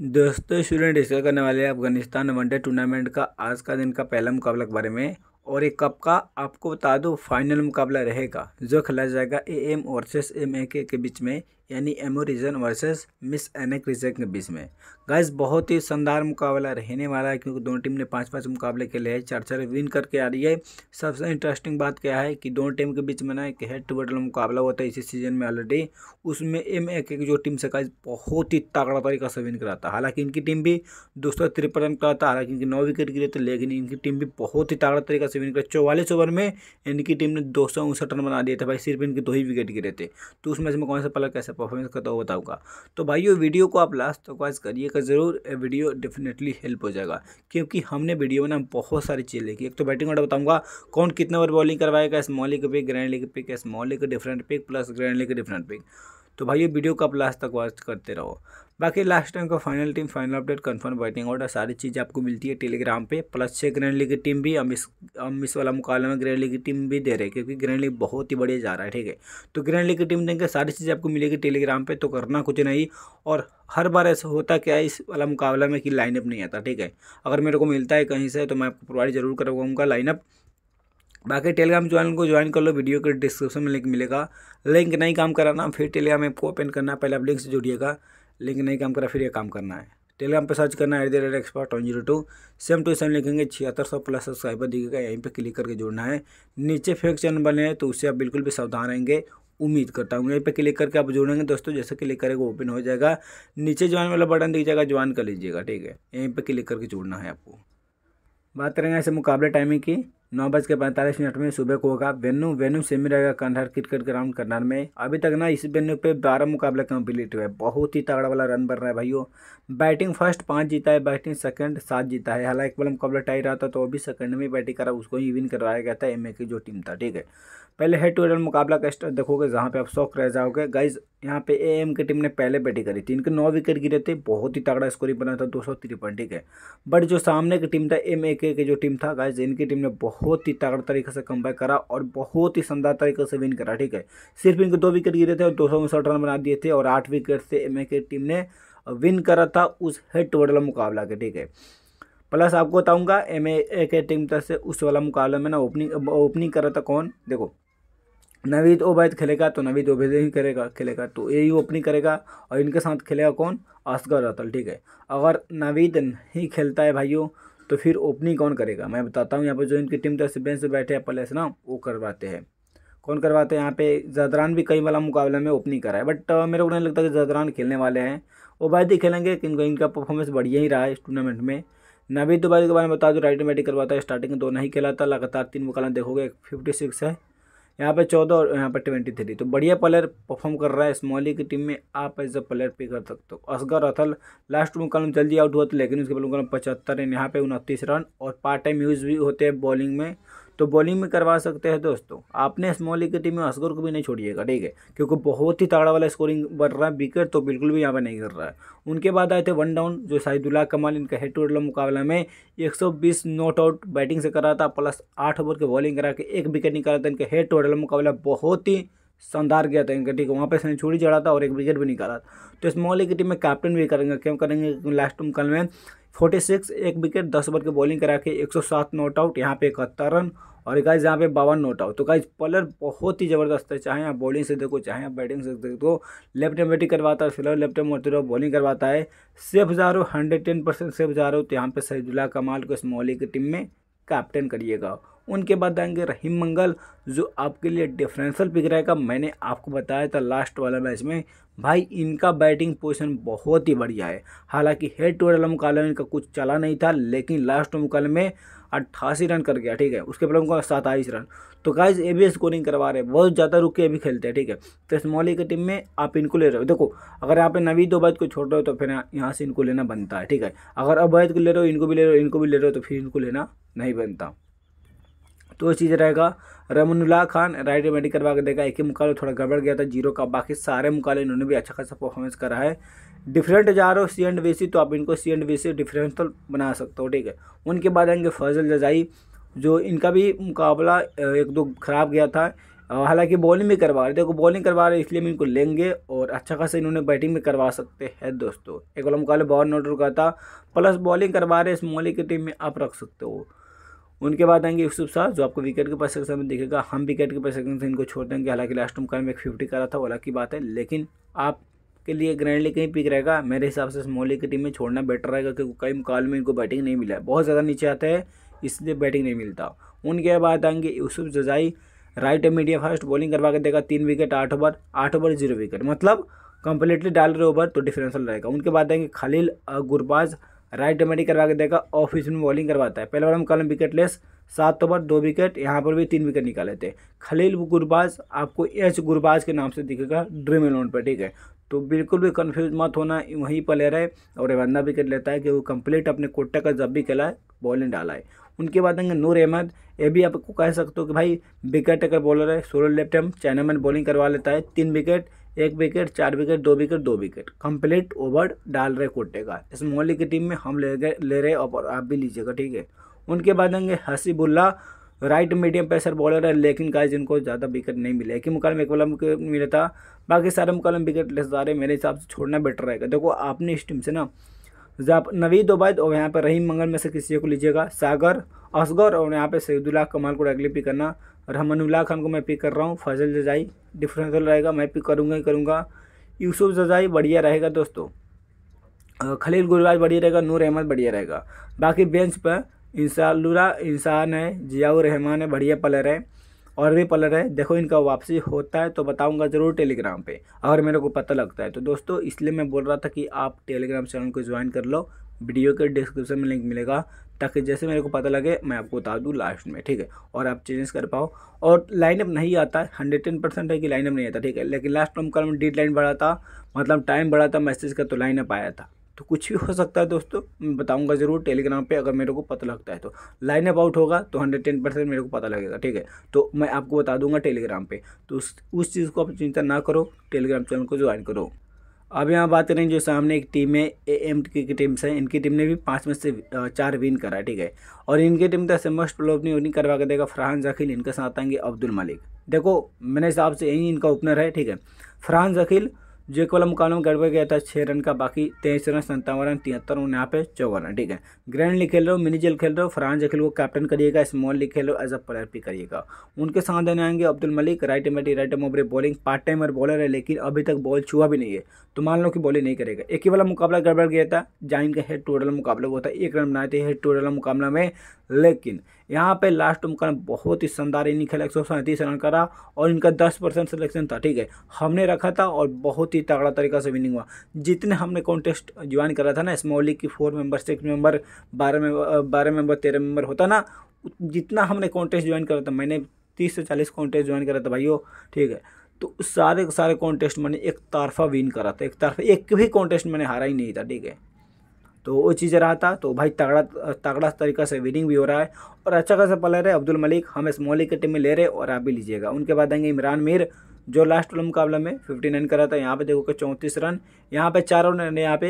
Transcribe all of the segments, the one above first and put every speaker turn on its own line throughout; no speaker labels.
दोस्तों student discuss करने वाले हैं अफगानिस्तान वनडे टूर्नामेंट का आज का दिन का पहला मुकाबला के बारे में और ये कप का आपको बता दो फाइनल मुकाबला रहेगा जो खेला जाएगा ए एम और एम ए के बीच में यानी एमो रिजन वर्सेज मिस एनेक रिजन के बीच में गैस बहुत ही शानदार मुकाबला रहने वाला है क्योंकि दोनों टीम ने पाँच पाँच मुकाबले खेले हैं चार चार विन करके आ रही है सबसे इंटरेस्टिंग बात क्या है कि दोनों टीम के बीच में ना एक हेड टू बटल मुकाबला हुआ था इसी सीजन में ऑलरेडी उसमें एम एक जो टीम से गैस बहुत ही तगड़ा तरीका से विन करा था हालांकि इनकी टीम भी दो सौ तिरपन रन करा था हालांकि इनकी नौ विकेट गिरे थे लेकिन इनकी टीम भी बहुत ही तगड़ा तरीका से विन करा चौवालीस ओवर में इनकी टीम ने दो सौ उनसठ रन बना दिया था भाई सिर्फ इनके दो ही विकेट गिरे थे तो उस मैच में कौन सा पहला कैसे परफॉर्मेंस करता हुआ बताऊँगा तो, तो भाइयों वीडियो को आप लास्ट तक वाइज करिएगा ज़रूर वीडियो डेफिनेटली हेल्प हो जाएगा क्योंकि हमने वीडियो में ना बहुत सारी चीज़ लिखी एक तो बैटिंग ऑर्डर बताऊँगा कौन कितना ओवर बॉलिंग करवाएगा small league pick grand league pick small league different pick plus grand league different pick तो भाई ये वीडियो को आप लास्ट तक वॉच करते रहो बाकी लास्ट टाइम का final team final update confirm batting order सारी चीज़ आपको मिलती है टेलीग्राम पे प्लस छः ग्रैंड लीग की टीम भी हम इस हम इस वाला मुकाबले में ग्रैंड लीग की टीम भी दे रहे हैं क्योंकि ग्रैंड लीग बहुत ही बढ़िया जा रहा है ठीक है तो ग्रैंड लीग की टीम देंगे सारी चीज़ आपको मिलेगी टेलीग्राम पर तो करना कुछ नहीं और हर बार ऐसा होता क्या इस वाला मुकाबला में कि लाइनअप नहीं आता ठीक है अगर मेरे को मिलता है कहीं से तो मैं आपको प्रोवाइड जरूर करवाऊँगा लाइनअप बाकी टेलीग्राम चैनल को ज्वाइन कर लो वीडियो के डिस्क्रिप्शन में लिंक मिलेगा लिंक नहीं काम कराना फिर टेलीग्राम ऐप को ओपन करना पहले आप लिंक से जुड़िएगा लिंक नहीं काम करा फिर ये काम करना है टेलीग्राम पर सर्च करना है at expert one zero two same to same लिखेंगे छिहत्तर सौ प्लस सब्सक्राइबर दिखेगा यहीं पे क्लिक करके जुड़ना है नीचे फेक चैनल बने हैं तो उससे आप बिल्कुल भी सावधान रहेंगे उम्मीद करता हूँ यहीं पे क्लिक करके आप जुड़ेंगे दोस्तों जैसे क्लिक करेंगे ओपन हो जाएगा नीचे ज्वाइन वाला बटन दिख जाएगा ज्वाइन कर लीजिएगा ठीक है यहीं पर क्लिक करके जुड़ना है आपको बात करेंगे ऐसे मुकाबले टाइमिंग की नौ बज के पैंतालीस मिनट में सुबह को होगा वेन्यू वेन्यू सेमी रहेगा कंधार क्रिकेट ग्राउंड कन्हर में अभी तक ना इस वेन्यू पे बारह मुकाबले कम्प्लीट हुए बहुत ही तगड़ा वाला रन बन रहा है भाइयों बैटिंग फर्स्ट पाँच जीता है बैटिंग सेकंड सात जीता है हालांकि वाला मुकाबला टाई रहा था तो अभी सेकंड में बैटिंग करा उसको ही विन करवाया गया था एम की जो टीम था ठीक है पहले हेड टू हेड मुकाबला का स्टार देखोगे जहाँ पे आप शौक रह जाओगे गाइज यहाँ पे ए एम की टीम ने पहले बैटिंग करी थी इनके नौ विकेट गिरे थे बहुत ही तगड़ा स्कोरिंग बना था दो सौ तिरपन ठीक है बट जो सामने की टीम था एम ए के जो टीम था गाइज इनकी टीम ने बहुत बहुत ही ताकत तरीके से कम करा और बहुत ही शानदार तरीके से विन करा ठीक है सिर्फ इनको दो विकेट गिरे थे और दो सौ उनसठ रन बना दिए थे और आठ विकेट से एम की टीम ने विन करा था उस हेड टू वाला मुकाबला के ठीक है प्लस आपको बताऊंगा एम ए के टीम तरफ से उस वाला मुकाबला में ना ओपनिंग ओपनिंग करा था कौन देखो नवीद ओबैद खेलेगा तो नवीद ओबैद ही करेगा खेलेगा तो यही ओपनिंग करेगा और इनके साथ खेलेगा कौन असगर रतल ठीक है अगर नवीद नहीं खेलता है भाइयों तो फिर ओपनिंग कौन करेगा मैं बताता हूँ यहाँ पर जो इनकी टीम तरफ तो से बेंच पर बैठे अपर ना वो करवाते हैं कौन करवाते हैं यहाँ पे जदरान भी कई वाला मुकाबला में ओपनिंग करा है बट मेरे को नहीं लगता कि जदरान खेलने वाले हैं ही खेलेंगे क्योंकि इनका परफॉर्मेंस बढ़िया ही रहा है इस टूर्नामेंट में नवीद दुबारी के बारे में बता दो राइट मैटिक करवाता है स्टार्टिंग दो नहीं खेला था लगातार तीन मुकाबला देखोगे एक फिफ्टी सिक्स है यहाँ पे चौदह और यहाँ पे ट्वेंटी थ्री तो बढ़िया प्लेयर परफॉर्म कर रहा है स्मॉली की टीम में आप एज अ प्लेयर पे कर सकते हो असगर अथल लास्ट मुकालम जल्दी आउट हुआ था लेकिन उसके बाद मुकालम पचहत्तर रन यहाँ पे उनतीस रन और पार्ट टाइम यूज़ भी होते हैं बॉलिंग में तो बॉलिंग में करवा सकते हैं दोस्तों आपने स्मॉल लीग की टीम में असगर को भी नहीं छोड़िएगा ठीक है क्योंकि बहुत ही तगड़ा वाला स्कोरिंग बढ़ रहा है विकेट तो बिल्कुल भी यहाँ पर नहीं कर रहा है उनके बाद आए थे वन डाउन जो शाहिदुल्ला कमाल इनका हेड टू हेड मुकाबला में एक नॉट आउट बैटिंग से करा था प्लस आठ ओवर के बॉलिंग करा के एक विकेट निकाला था इनका हेड टू हेड मुकाबला बहुत ही शानदार गया था इनका ठीक है वहाँ पे सेंचुरी चढ़ा था और एक विकेट भी निकाला था तो इस मॉल की टीम में कैप्टन भी करेंगे क्यों करेंगे लास्ट कल में फोर्टी सिक्स एक विकेट दस ओवर की बॉलिंग करा के एक सौ सात नॉट आउट यहाँ पे इकहत्तर रन और गाइज यहाँ पे बावन नॉट आउट तो गाइज पलर बहुत ही ज़बरदस्त है चाहे आप बॉलिंग से देखो चाहे आप बैटिंग से देखो लेफ्ट एंड बैटिंग करवाता है फिलहाल लेफ्ट हैंड मोटी बॉलिंग करवाता है सेफ जा रहा हो हंड्रेड टेन परसेंट सेफ जा रहा हो तो यहाँ पे सैदुल्ला कमाल को इस मोहल्ले की टीम में कैप्टन करिएगा उनके बाद आएंगे रहीम मंगल जो आपके लिए डिफरेंशियल पिक रहेगा मैंने आपको बताया था लास्ट वाला मैच में भाई इनका बैटिंग पोजीशन बहुत ही बढ़िया है हालांकि हेड टू हेड वाला में इनका कुछ चला नहीं था लेकिन लास्ट मुकाबले में अट्ठासी रन कर गया ठीक है उसके बाद उनका सत्ताईस रन तो गाइज ए भी स्कोरिंग करवा रहे हैं बहुत ज़्यादा रुके अभी खेलते हैं ठीक है तो मौली की टीम में आप इनको ले रहे हो देखो अगर यहाँ नवी नवीद ओबैद को छोड़ रहे हो तो फिर यहाँ से इनको लेना बनता है ठीक है अगर अवैध को ले रहे हो इनको भी ले रहे हो इनको भी ले रहे हो तो फिर इनको लेना नहीं बनता तो वो चीज़ रहेगा रमनुल्ला खान राइट बैटिंग करवा के देखा एक ही मुकाबले थोड़ा गड़बड़ गया था जीरो का बाकी सारे मुकाबले इन्होंने भी अच्छा खासा परफॉर्मेंस करा है डिफरेंट जा रहे हो सी एंड वी तो आप इनको सी एंड वी डिफरेंशियल बना सकते हो ठीक है उनके बाद आएंगे फजल रजाई जो इनका भी मुकाबला एक दो खराब गया था हालांकि बॉलिंग भी करवा रहे देखो बॉलिंग करवा रहे इसलिए मैं इनको लेंगे और अच्छा खासा इन्होंने बैटिंग भी करवा सकते हैं दोस्तों एक वाला मुकाबला बहुत नोट रुका था प्लस बॉलिंग करवा रहे इस मोली की टीम में आप रख सकते हो उनके बाद आएंगे यूसुफ शाह जो आपको विकेट के पर सेक्शन में दिखेगा हम विकेट के पर सेक्शन से इनको छोड़ देंगे हालांकि लास्ट ओमकार में एक फिफ्टी करा था अलग की बात है लेकिन आप के लिए ग्रैंड लीग कहीं पिक रहेगा मेरे हिसाब से स्मॉल लीग की टीम में छोड़ना बेटर रहेगा क्योंकि कई मुकाल में इनको बैटिंग नहीं मिला है बहुत ज़्यादा नीचे आता है इसलिए बैटिंग नहीं मिलता उनके बाद आएंगे Yousuf Zazai right medium fast bowling करवा के देगा तीन विकेट आठ ओवर आठ ओवर जीरो विकेट मतलब कंप्लीटली डाल रहे ओवर तो डिफरेंशियल रहेगा उनके बाद आएंगे खलील गुरबाज राइट डमेटिक करवा के देगा ऑफ स्पिन बॉलिंग करवाता है पहले बार हम कल विकेट लेस सात ओवर दो विकेट यहाँ पर भी तीन विकेट निकाले थे खलील गुरबाज आपको एच गुरबाज के नाम से दिखेगा ड्रीम इलेवन पर ठीक है तो बिल्कुल भी कन्फ्यूज मत होना वहीं पर ले रहे और एवंदा विकेट लेता है कि वो कंप्लीट अपने कोटा का जब भी खेला है बॉलिंग डाला है उनके बाद आएंगे नूर अहमद ये भी आपको कह सकते हो कि भाई विकेट अगर बॉलर है सोलह लेफ्ट हम चाइनामैन बॉलिंग करवा लेता है तीन विकेट एक विकेट चार विकेट दो विकेट दो विकेट कंप्लीट ओवर डाल रहे कोटे का इस मोहल्ले की टीम में हम ले गए ले रहे और आप भी लीजिएगा ठीक है उनके बाद आएंगे Hasibullah right medium pacer bowler है लेकिन गाइज जिनको ज़्यादा विकेट नहीं मिले एक ही मुकाबले एक वाला विकेट मिला था बाकी सारे मुकाबले विकेट ले सारे मेरे हिसाब से छोड़ना बेटर रहेगा देखो आपने इस टीम से ना जब नवीद उबैद और यहाँ पर रहीम मंगल में से किसी को लीजिएगा सागर असगर और यहाँ पे सईदुल्ला कमाल को डायरेक्टली पिक करना रहमानुल्लाह खान को मैं पिक कर रहा हूँ फजल जजाई डिफरेंसल रहेगा मैं पिक करूँगा ही करूँगा यूसुफ जजाई बढ़िया रहेगा दोस्तों खलील गुलवाज बढ़िया रहेगा नूर अहमद बढ़िया रहेगा बाकी बेंच पर इंसानुरा इंसान है जियाउर रहमान है बढ़िया प्लेयर है और भी पलर है देखो इनका वापसी होता है तो बताऊंगा ज़रूर टेलीग्राम पे अगर मेरे को पता लगता है तो दोस्तों इसलिए मैं बोल रहा था कि आप टेलीग्राम चैनल को ज्वाइन कर लो वीडियो के डिस्क्रिप्शन में लिंक मिलेगा ताकि जैसे मेरे को पता लगे मैं आपको बता दूँ लास्ट में ठीक है और आप चेंजेस कर पाओ और लाइनअप नहीं आता हंड्रेड टेन परसेंट है कि लाइनअप नहीं आता ठीक है लेकिन लास्ट टाइम कल डेड लाइन बढ़ा था मतलब टाइम बढ़ा था मैसेज का तो लाइनअप आया था तो कुछ भी हो सकता है दोस्तों मैं बताऊंगा ज़रूर टेलीग्राम पे अगर मेरे को पता लगता है तो लाइन आउट होगा तो हंड्रेड टेन परसेंट मेरे को पता लगेगा ठीक है तो मैं आपको बता दूंगा टेलीग्राम पे तो उस उस चीज़ को आप चिंता ना करो टेलीग्राम चैनल को ज्वाइन करो अब यहाँ बात करें जो सामने एक टीम है ए एम की टीम्स हैं इनकी टीम ने भी पाँच में से चार विन करा ठीक है और इनकी टीम ऐसे मस्ट प्लो नहीं ओपनिंग करवा के देगा फरहान जखील इनके साथ आएंगे अब्दुल मलिक देखो मेरे हिसाब से यही इनका ओपनर है ठीक है फरहान जखील जेक वाला मुकाबला में गड़बड़ गया था छः रन का बाकी तेईस रन संतावन रन तिहत्तर रन यहाँ पे चौवन रन ठीक है ग्रैंड लीग खेल रहे हो मिनी जेल खेल रहे हो फ्रांस जेखिल को कैप्टन करिएगा स्मॉल लीग खेल रहे हो एज अ प्लेयर भी करिएगा उनके साथ देने आएंगे Abdul Malik right M right M ओबरे बॉलिंग पार्ट टाइमर बॉलर है लेकिन अभी तक बॉल छुआ भी नहीं है तो मान लो कि बॉलिंग नहीं करेगा एक ही वाला मुकाबला गड़बड़ गया था जाइन का हेड टू मुकाबला हुआ था एक रन बनाए थे हेड टू मुकाबला में लेकिन यहाँ पे लास्ट उमकन बहुत ही शानदार इनिंग खेला एक रन करा और इनका दस परसेंट सिलेक्शन था ठीक है हमने रखा था और बहुत ही तगड़ा तरीका से विनिंग हुआ जितने हमने कॉन्टेस्ट ज्वाइन करा था ना स्मॉल लीग की फोर मेंबर सिक्स मेंबर बारह में बारह मेंबर तेरह मेंबर होता ना जितना हमने कॉन्टेस्ट ज्वाइन करा था मैंने तीस से चालीस कॉन्टेस्ट ज्वाइन करा था भाइयों ठीक है तो सारे सारे कॉन्टेस्ट मैंने एक तरफ़ा विन करा था एक तरफ़ा एक भी कॉन्टेस्ट मैंने हारा ही नहीं था ठीक है तो वो चीज़ रहा था तो भाई तगड़ा तगड़ा तरीका से विनिंग भी हो रहा है और अच्छा खासा प्लेयर है अब्दुल मलिक हम इस स्मॉली की टीम में ले रहे और आप भी लीजिएगा उनके बाद आएंगे इमरान मीर जो लास्ट वाला मुकाबला में फिफ्टी नाइन करा था यहाँ पे देखो कि चौंतीस रन यहाँ पे चार रन यहाँ पे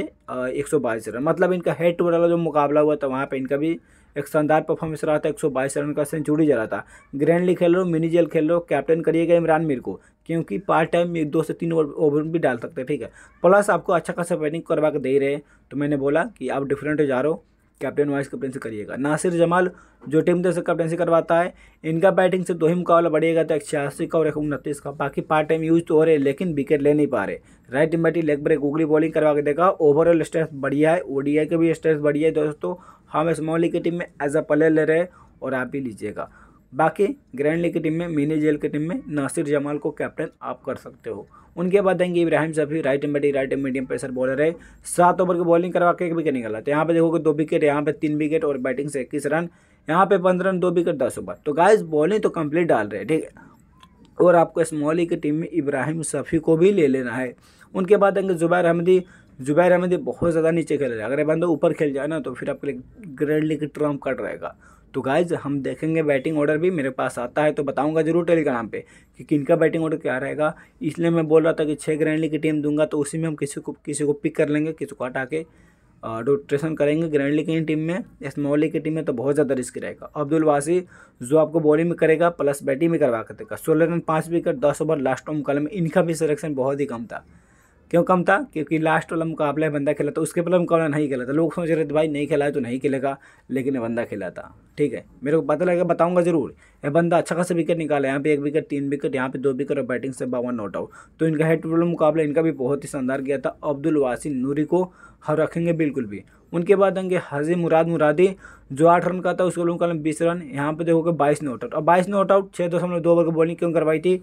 एक रन मतलब इनका हेड टू वाला जो मुकाबला हुआ था वहाँ पे इनका भी एक शानदार परफॉर्मेंस रहा था बाईस रन का सेंचुरी रहा था ग्रैंडली खेल रहे हो मिनी जेल खेल रहे हो कैप्टन करिएगा इमरान मीर को क्योंकि पार्ट टाइम में दो से तीन ओवर भी डाल सकते हैं ठीक है प्लस आपको अच्छा खासा बैटिंग करवा के दे रहे हैं तो मैंने बोला कि आप डिफरेंट जा रहे हो कैप्टन वाइस कैप्टनसी करिएगा नासिर जमाल जो टीम से कैप्टनसी करवाता है इनका बैटिंग से दो ही मुकाबला बढ़ेगा तो एक छियासी का और एक उनतीस का बाकी पार्ट टाइम यूज तो हो रहे लेकिन विकेट ले नहीं पा रहे right batting leg break googly bowling करवा के देगा ओवरऑल स्ट्रेस बढ़िया है ओडीआई के भी स्ट्रेस बढ़िया है दोस्तों हम इस मोहल्ले की टीम में एज अ प्लेयर ले रहे हैं और आप भी लीजिएगा बाकी ग्रैंड लीग की टीम में मिनी जेल की टीम में नासिर जमाल को कैप्टन आप कर सकते हो उनके बाद आएंगे Ibrahim Safi right medium right medium pacer bowler है सात ओवर की बॉलिंग करवा के एक विकेट निकला तो यहाँ पे देखोगे दो विकेट यहाँ पे तीन विकेट और बैटिंग से इक्कीस रन यहाँ पे पंद्रह रन दो विकेट दस ओवर तो गाइज बॉलिंग तो कंप्लीट डाल रहे हैं ठीक है और आपको स्मॉली की टीम में इब्राहिम सफ़ी को भी ले लेना है उनके बाद आएंगे जुबैर अहमदी जुबैर अहमदी बहुत ज़्यादा नीचे खेल रहे हैं अगर बंदा ऊपर खेल जाए ना तो फिर आपके लिए ग्रैंड लीग ट्रम्प कट रहेगा तो गाइज हम देखेंगे बैटिंग ऑर्डर भी मेरे पास आता है तो बताऊंगा जरूर टेलीग्राम पे कि किन का बैटिंग ऑर्डर क्या रहेगा इसलिए मैं बोल रहा था कि छः ग्रैंडली की टीम दूंगा तो उसी में हम किसी को किसी को पिक कर लेंगे किसी को हटा के डोट्रेशन करेंगे ग्रैंडली की टीम में स्मॉल लीग की टीम में तो बहुत ज़्यादा रिस्क रहेगा अब्दुल वासी जो आपको बॉलिंग में करेगा प्लस बैटिंग में करवा कर देगा सोलह रन पाँच विकेट दस ओवर लास्ट ओम कल में इनका भी सिलेक्शन बहुत ही कम था क्यों कम था क्योंकि लास्ट वाला मुकाबला बंदा खेला था तो उसके पहले मुकाबला नहीं खेला था लोग सोच रहे थे भाई नहीं खेला है तो नहीं खेलेगा लेकिन ये बंदा खेला था ठीक है मेरे को पता लगेगा बताऊंगा जरूर यह बंदा अच्छा खासा विकेट निकाला यहाँ पे एक विकेट तीन विकेट यहाँ पे दो विकेट और बैटिंग से बावन नॉट आउट तो इनका हेड टू मुकाबला इनका भी बहुत ही शानदार गया था अब्दुल वासी नूरी को हर रखेंगे बिल्कुल भी उनके बाद आएंगे हजी मुराद मुरादी जो आठ रन का था उसको लोग बीस रन यहाँ पे देखोगे बाईस नॉट आउट और बाईस नॉट आउट छः दशमलव दो ओवर की बॉलिंग क्यों करवाई थी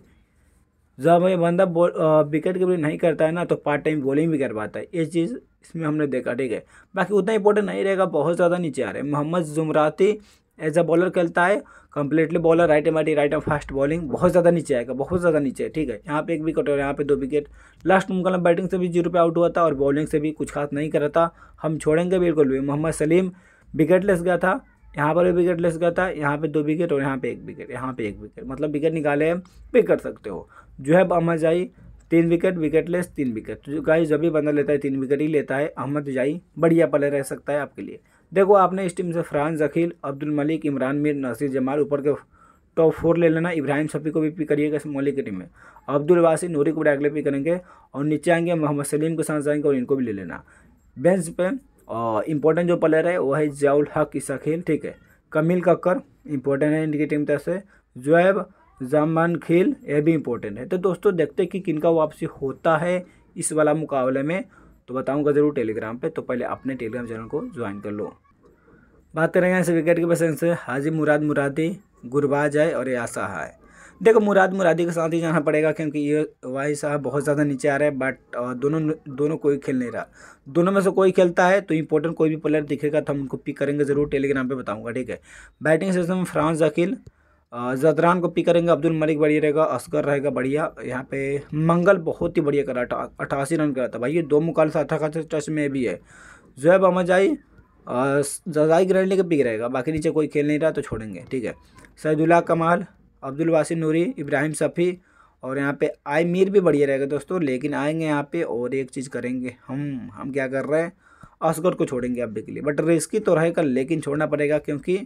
जब ये बंदा विकेट कीपिंग नहीं करता है ना तो पार्ट टाइम बॉलिंग भी कर पाता है ये चीज़ इसमें हमने देखा ठीक है बाकी उतना इंपॉर्टेंट नहीं रहेगा बहुत ज़्यादा नीचे आ रहे हैं Mohammad Jumrati as a bowler खेलता है completely bowler right M right M fast bowling बहुत ज़्यादा नीचे आएगा बहुत ज़्यादा नीचे है ठीक है यहाँ पे एक विकेट और यहाँ पे दो विकेट लास्ट मुमकलम बैटिंग से भी जीरो पे आउट हुआ था और बॉलिंग से भी कुछ खास नहीं करा था हम छोड़ेंगे बिल्कुल भी मोहम्मद सलीम विकेट लेस गया था यहाँ पर भी विकेट लेस गया था यहाँ पे दो विकेट और यहाँ पे एक विकेट यहाँ पे एक विकेट मतलब विकेट निकाले पिक कर सकते हो जुहैब अहमद जाई तीन विकेट विकेटलेस तीन विकेट तो गाई जब भी बंदा लेता है तीन विकेट ही लेता है अहमद जाई बढ़िया प्लेयर रह सकता है आपके लिए देखो आपने इस टीम से फ्रांस जखील अब्दुल मलिक इमरान मीर नसीर जमाल ऊपर के टॉप फोर ले लेना इब्राहिम शफी को भी पिक करिएगा इस मोली की टीम में अब्दुल वासी नूरी को भी अगले पिक करेंगे और नीचे आएंगे मोहम्मद सलीम के साथ जाएंगे और इनको भी ले लेना बेंच पे इंपॉर्टेंट जो प्लेयर है वो है जयाउल हक इसाखिल ठीक है कमिल कक्कर इंपॉर्टेंट है इनकी टीम तरफ से जुएब जामान खेल यह भी इम्पोर्टेंट है तो दोस्तों देखते हैं कि किनका वापसी होता है इस वाला मुकाबले में तो बताऊंगा ज़रूर टेलीग्राम पे तो पहले अपने टेलीग्राम चैनल को ज्वाइन कर लो बात करेंगे यहाँ से विकेट के पसंद से हाजी मुराद मुरादी गुरबाज है और यासा है देखो मुराद मुरादी के साथ ही जाना पड़ेगा क्योंकि ये वाई साहब बहुत ज़्यादा नीचे आ रहे हैं बट दोनों दोनों कोई खेल नहीं रहा दोनों में से कोई खेलता है तो इंपॉर्टेंट कोई भी प्लेयर दिखेगा तो हम उनको पिक करेंगे ज़रूर टेलीग्राम पर बताऊँगा ठीक है बैटिंग सिस्टम फ्रांस अखिल जदरान को पी करेंगे अब्दुल मलिक बढ़िया रहेगा असगर रहेगा बढ़िया यहाँ पे मंगल बहुत ही बढ़िया करा अठासी रन करा था भाई ये दो मुकाल से खास टच में भी है जोएब अमजाई जजाई ग्रैंड लेकर पिक रहेगा बाकी नीचे कोई खेल नहीं रहा तो छोड़ेंगे ठीक है सैदुल्ला कमाल अब्दुल वासिम नूरी इब्राहिम शफ़ी और यहाँ पे आई मीर भी बढ़िया रहेगा दोस्तों लेकिन आएंगे यहाँ पे और एक चीज़ करेंगे हम हम क्या कर रहे हैं असगर को छोड़ेंगे अभी के लिए बट रिस्की तो रहेगा लेकिन छोड़ना पड़ेगा क्योंकि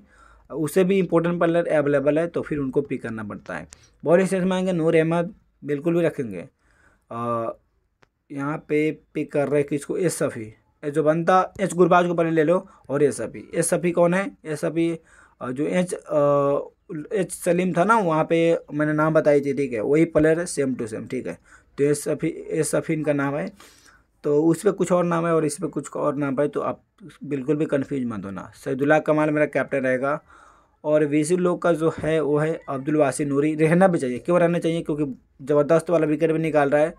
उससे भी इंपॉर्टेंट पलर अवेलेबल है तो फिर उनको पिक करना पड़ता है बॉलिंग स्टेट में आएंगे नूर अहमद बिल्कुल भी रखेंगे यहाँ पे पिक कर रहे किसको एस सफ़ी एच जो बनता एच गुरबाज को पहले ले लो और एस सफ़ी एस सफ़ी कौन है एस सफ़ी जो एच एच सलीम था ना वहाँ पे मैंने नाम बताई थी ठीक है वही प्लेयर सेम टू सेम ठीक है तो एस सफ़ी एस सफ़ी इनका नाम है तो उस पर कुछ और नाम है और इस पर कुछ और नाम है तो आप बिल्कुल भी कन्फ्यूज मत होना सैदुल्ला कमाल मेरा कैप्टन रहेगा और वीसी लोग का जो है वो है अब्दुल वासी नूरी रहना भी चाहिए क्यों रहना चाहिए क्योंकि ज़बरदस्त वाला विकेट भी निकाल रहा है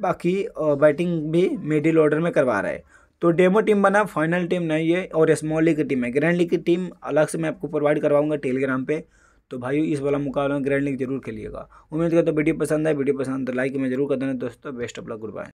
बाकी बैटिंग भी मिडिल ऑर्डर में करवा रहा है तो डेमो टीम बना फाइनल टीम नहीं है और स्मॉल लीग की टीम है ग्रैंड लीग की टीम अलग से मैं आपको प्रोवाइड करवाऊंगा टेलीग्राम पे तो भाई इस वाला मुकाबला ग्रैंड लीग जरूर खेलिएगा उम्मीद करता तो वीडियो पसंद आए वीडियो पसंद तो लाइक में जरूर कर देना दोस्तों best of luck good bye